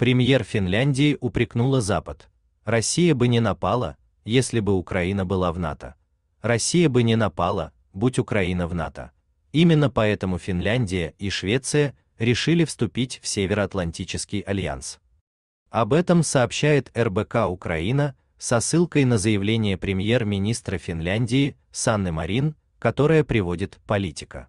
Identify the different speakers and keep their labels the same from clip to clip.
Speaker 1: Премьер Финляндии упрекнула Запад. Россия бы не напала, если бы Украина была в НАТО. Россия бы не напала, будь Украина в НАТО. Именно поэтому Финляндия и Швеция решили вступить в Североатлантический альянс. Об этом сообщает РБК Украина со ссылкой на заявление премьер-министра Финляндии Санны Марин, которое приводит политика.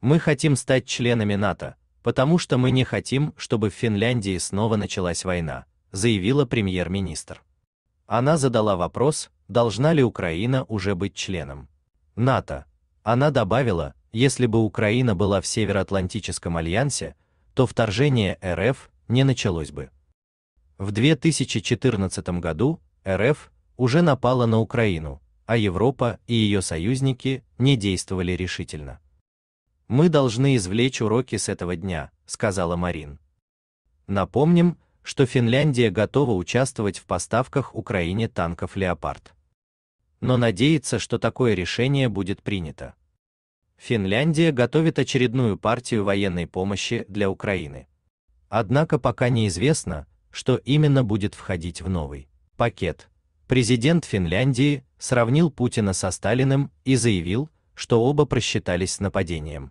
Speaker 1: Мы хотим стать членами НАТО, потому что мы не хотим, чтобы в Финляндии снова началась война, заявила премьер-министр. Она задала вопрос, должна ли Украина уже быть членом НАТО. Она добавила, если бы Украина была в Североатлантическом альянсе, то вторжение РФ не началось бы. В 2014 году РФ уже напала на Украину, а Европа и ее союзники не действовали решительно. Мы должны извлечь уроки с этого дня, сказала Марин. Напомним, что Финляндия готова участвовать в поставках Украине танков Леопард. Но надеется, что такое решение будет принято. Финляндия готовит очередную партию военной помощи для Украины. Однако пока неизвестно, что именно будет входить в новый пакет. Президент Финляндии сравнил Путина со Сталиным и заявил, что оба просчитались с нападением